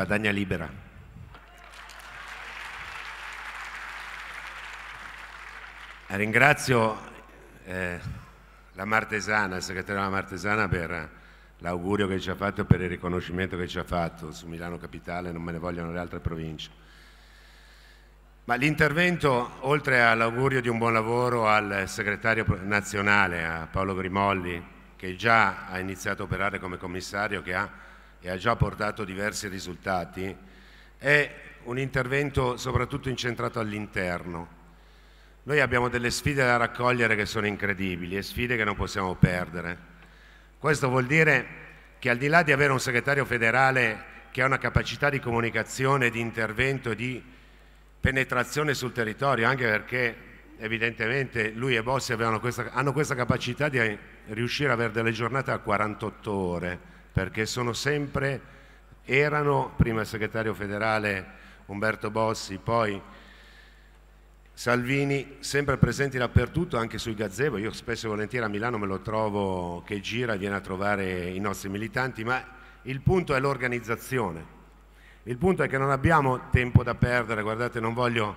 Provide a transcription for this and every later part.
Padania Libera. Eh, ringrazio eh, la Martesana, il segretario della Martesana per l'augurio che ci ha fatto e per il riconoscimento che ci ha fatto su Milano Capitale, non me ne vogliono le altre province. Ma l'intervento, oltre all'augurio di un buon lavoro al segretario nazionale, a Paolo Grimolli, che già ha iniziato a operare come commissario, che ha e ha già portato diversi risultati, è un intervento soprattutto incentrato all'interno. Noi abbiamo delle sfide da raccogliere che sono incredibili e sfide che non possiamo perdere. Questo vuol dire che al di là di avere un segretario federale che ha una capacità di comunicazione, di intervento, e di penetrazione sul territorio, anche perché evidentemente lui e Bossi questa, hanno questa capacità di riuscire ad avere delle giornate a 48 ore, perché sono sempre, erano prima il segretario federale Umberto Bossi, poi Salvini, sempre presenti dappertutto, anche sui gazebo. Io spesso e volentieri a Milano me lo trovo che gira e viene a trovare i nostri militanti, ma il punto è l'organizzazione. Il punto è che non abbiamo tempo da perdere, guardate, non voglio,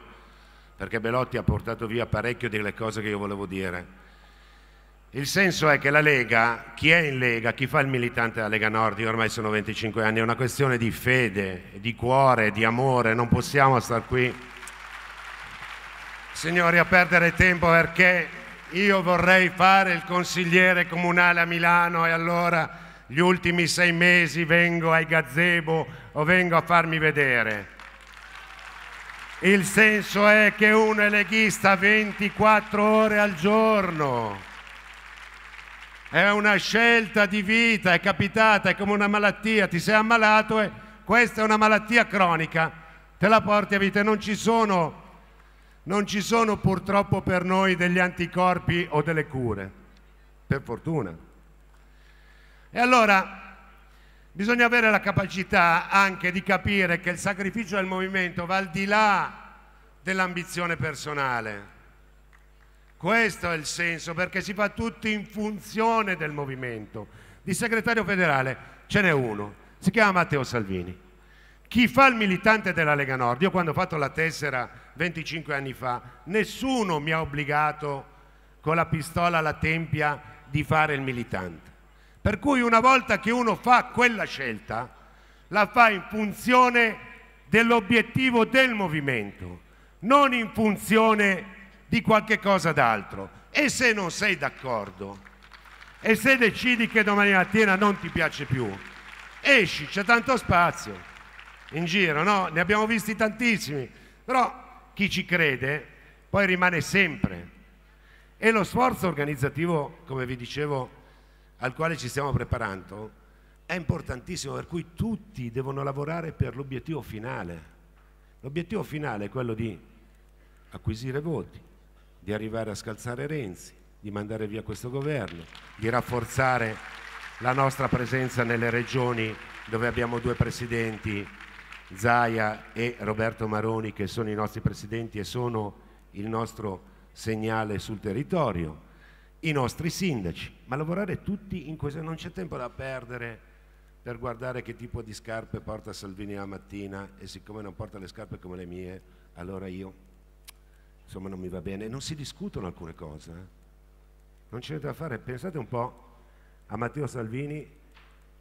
perché Belotti ha portato via parecchio delle cose che io volevo dire il senso è che la Lega, chi è in Lega, chi fa il militante della Lega Nord, io ormai sono 25 anni, è una questione di fede, di cuore, di amore, non possiamo star qui, signori, a perdere tempo perché io vorrei fare il consigliere comunale a Milano e allora gli ultimi sei mesi vengo ai gazebo o vengo a farmi vedere. Il senso è che uno è leghista 24 ore al giorno è una scelta di vita, è capitata, è come una malattia, ti sei ammalato e questa è una malattia cronica, te la porti a vita. e Non ci sono, non ci sono purtroppo per noi degli anticorpi o delle cure, per fortuna. E allora bisogna avere la capacità anche di capire che il sacrificio del movimento va al di là dell'ambizione personale questo è il senso, perché si fa tutto in funzione del movimento. Di segretario federale ce n'è uno, si chiama Matteo Salvini. Chi fa il militante della Lega Nord? Io quando ho fatto la tessera 25 anni fa, nessuno mi ha obbligato con la pistola alla tempia di fare il militante. Per cui una volta che uno fa quella scelta, la fa in funzione dell'obiettivo del movimento, non in funzione di qualche cosa d'altro. E se non sei d'accordo? E se decidi che domani mattina non ti piace più? Esci, c'è tanto spazio in giro, no? Ne abbiamo visti tantissimi. Però chi ci crede poi rimane sempre. E lo sforzo organizzativo, come vi dicevo, al quale ci stiamo preparando, è importantissimo, per cui tutti devono lavorare per l'obiettivo finale. L'obiettivo finale è quello di acquisire voti, di arrivare a scalzare Renzi, di mandare via questo governo, di rafforzare la nostra presenza nelle regioni dove abbiamo due presidenti, Zaia e Roberto Maroni, che sono i nostri presidenti e sono il nostro segnale sul territorio, i nostri sindaci, ma lavorare tutti in questo, non c'è tempo da perdere per guardare che tipo di scarpe porta Salvini la mattina e siccome non porta le scarpe come le mie, allora io insomma non mi va bene, non si discutono alcune cose, eh? non c'è da fare, pensate un po' a Matteo Salvini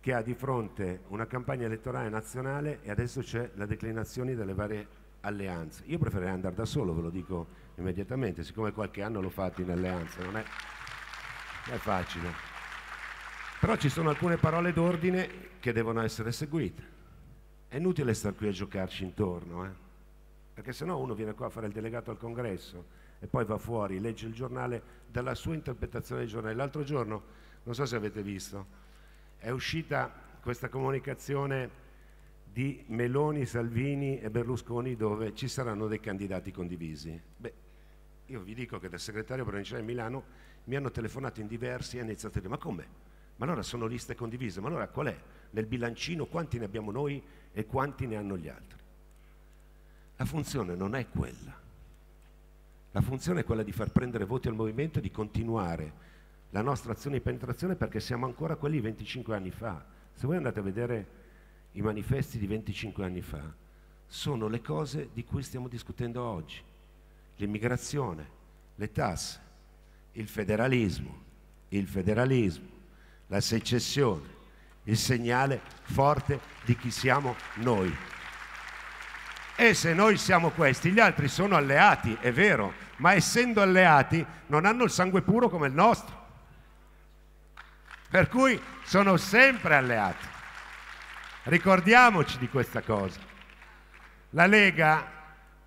che ha di fronte una campagna elettorale nazionale e adesso c'è la declinazione delle varie alleanze. Io preferirei andare da solo, ve lo dico immediatamente, siccome qualche anno l'ho fatto in alleanza, non è, non è facile. Però ci sono alcune parole d'ordine che devono essere seguite. È inutile stare qui a giocarci intorno. Eh? perché sennò uno viene qua a fare il delegato al congresso e poi va fuori, legge il giornale dalla sua interpretazione del giornale. L'altro giorno, non so se avete visto, è uscita questa comunicazione di Meloni, Salvini e Berlusconi dove ci saranno dei candidati condivisi. Beh, io vi dico che dal segretario provinciale di Milano mi hanno telefonato in diversi e hanno iniziato a dire ma come? Ma allora sono liste condivise, ma allora qual è? Nel bilancino quanti ne abbiamo noi e quanti ne hanno gli altri? La funzione non è quella. La funzione è quella di far prendere voti al movimento e di continuare la nostra azione di penetrazione perché siamo ancora quelli 25 anni fa. Se voi andate a vedere i manifesti di 25 anni fa, sono le cose di cui stiamo discutendo oggi. L'immigrazione, le tasse, il federalismo, il federalismo, la secessione, il segnale forte di chi siamo noi. E se noi siamo questi, gli altri sono alleati, è vero, ma essendo alleati non hanno il sangue puro come il nostro. Per cui sono sempre alleati. Ricordiamoci di questa cosa. La Lega,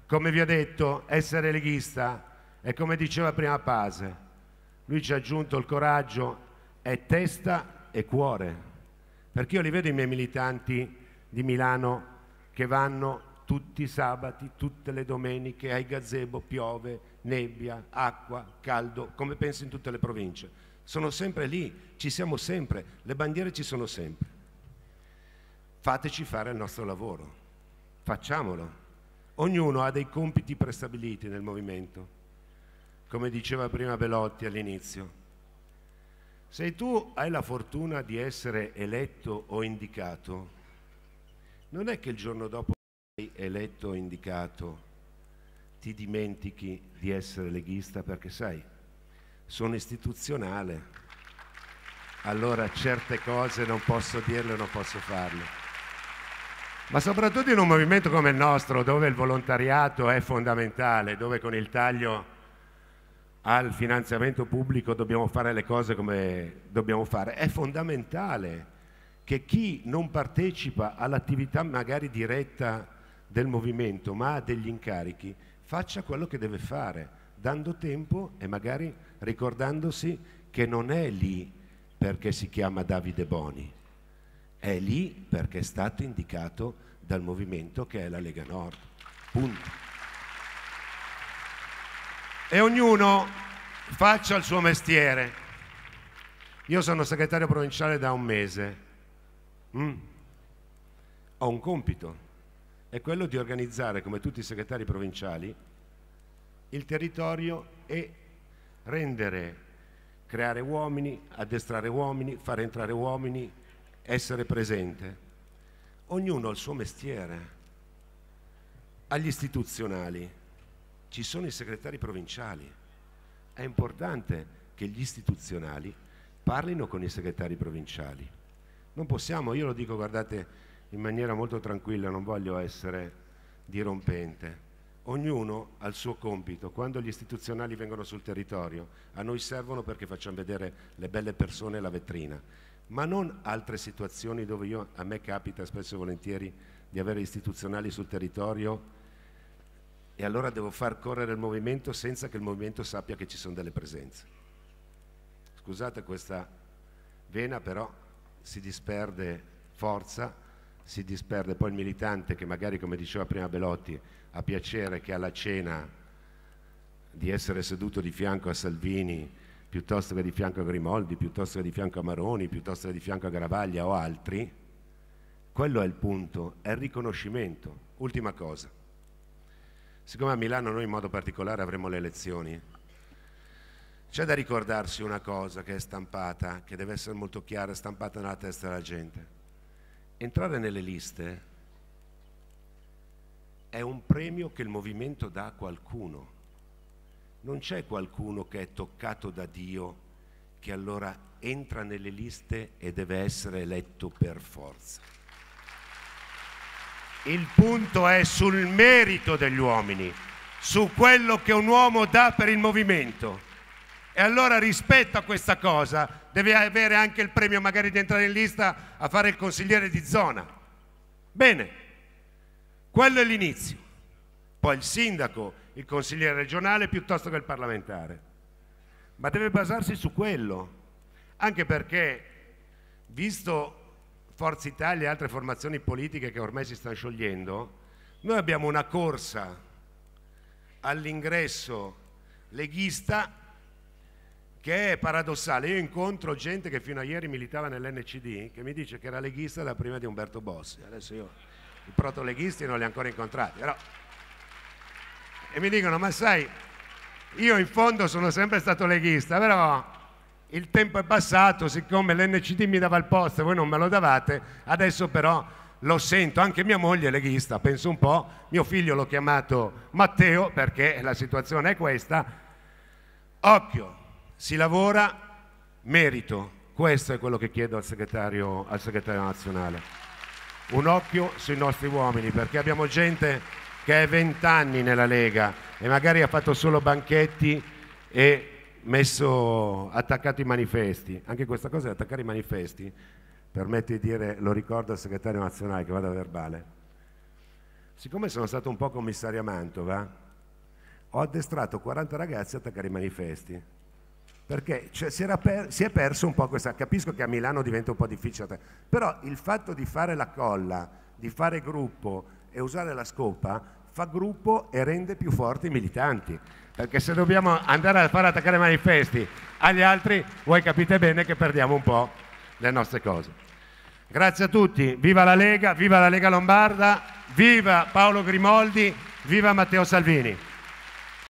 come vi ho detto, essere leghista è come diceva prima Pase. Lui ci ha aggiunto il coraggio, è testa e cuore. Perché io li vedo i miei militanti di Milano che vanno tutti i sabati, tutte le domeniche, ai gazebo piove, nebbia, acqua, caldo, come penso in tutte le province. Sono sempre lì, ci siamo sempre, le bandiere ci sono sempre. Fateci fare il nostro lavoro, facciamolo. Ognuno ha dei compiti prestabiliti nel movimento, come diceva prima Belotti all'inizio. Se tu hai la fortuna di essere eletto o indicato, non è che il giorno dopo eletto o indicato ti dimentichi di essere leghista perché sai, sono istituzionale, allora certe cose non posso dirle, o non posso farle. Ma soprattutto in un movimento come il nostro, dove il volontariato è fondamentale, dove con il taglio al finanziamento pubblico dobbiamo fare le cose come dobbiamo fare, è fondamentale che chi non partecipa all'attività magari diretta del movimento, ma ha degli incarichi, faccia quello che deve fare, dando tempo e magari ricordandosi che non è lì perché si chiama Davide Boni, è lì perché è stato indicato dal movimento che è la Lega Nord. Punto. E ognuno faccia il suo mestiere. Io sono segretario provinciale da un mese. Mm. Ho un compito è quello di organizzare, come tutti i segretari provinciali, il territorio e rendere, creare uomini, addestrare uomini, fare entrare uomini, essere presente. Ognuno ha il suo mestiere. Agli istituzionali ci sono i segretari provinciali. È importante che gli istituzionali parlino con i segretari provinciali. Non possiamo, io lo dico, guardate, in maniera molto tranquilla, non voglio essere dirompente. Ognuno ha il suo compito, quando gli istituzionali vengono sul territorio, a noi servono perché facciamo vedere le belle persone e la vetrina, ma non altre situazioni dove io, a me capita spesso e volentieri di avere istituzionali sul territorio e allora devo far correre il movimento senza che il movimento sappia che ci sono delle presenze. Scusate questa vena, però si disperde forza si disperde poi il militante che magari, come diceva prima Belotti, ha piacere che alla cena di essere seduto di fianco a Salvini, piuttosto che di fianco a Grimoldi, piuttosto che di fianco a Maroni, piuttosto che di fianco a Garavaglia o altri, quello è il punto, è il riconoscimento. Ultima cosa, siccome a Milano noi in modo particolare avremo le elezioni, c'è da ricordarsi una cosa che è stampata, che deve essere molto chiara, stampata nella testa della gente Entrare nelle liste è un premio che il movimento dà a qualcuno. Non c'è qualcuno che è toccato da Dio che allora entra nelle liste e deve essere eletto per forza. Il punto è sul merito degli uomini, su quello che un uomo dà per il movimento. E allora rispetto a questa cosa deve avere anche il premio magari di entrare in lista a fare il consigliere di zona. Bene, quello è l'inizio. Poi il sindaco, il consigliere regionale piuttosto che il parlamentare. Ma deve basarsi su quello, anche perché, visto Forza Italia e altre formazioni politiche che ormai si stanno sciogliendo, noi abbiamo una corsa all'ingresso leghista che è paradossale. Io incontro gente che fino a ieri militava nell'NCD, che mi dice che era leghista da prima di Umberto Bossi. Adesso io i protoleghisti non li ho ancora incontrati. Però... E mi dicono, ma sai, io in fondo sono sempre stato leghista, però il tempo è passato, siccome l'NCD mi dava il posto e voi non me lo davate, adesso però lo sento, anche mia moglie è leghista, penso un po', mio figlio l'ho chiamato Matteo perché la situazione è questa. Occhio, si lavora merito. Questo è quello che chiedo al segretario, al segretario nazionale. Un occhio sui nostri uomini, perché abbiamo gente che è vent'anni nella Lega e magari ha fatto solo banchetti e messo, attaccato i manifesti. Anche questa cosa di attaccare i manifesti permette di dire, lo ricordo al segretario nazionale che vada a verbale, siccome sono stato un po' commissario a Mantova, ho addestrato 40 ragazzi a attaccare i manifesti perché cioè, si, per, si, è perso un po' questa, capisco che a Milano diventa un po' difficile, però il fatto di fare la colla, di fare gruppo e usare la scopa fa gruppo e rende più forti i militanti, perché se dobbiamo andare a fare attaccare manifesti agli altri, voi capite bene che perdiamo un po' le nostre cose. Grazie a tutti, viva la Lega, viva la Lega Lombarda, viva Paolo Grimoldi, viva Matteo Salvini.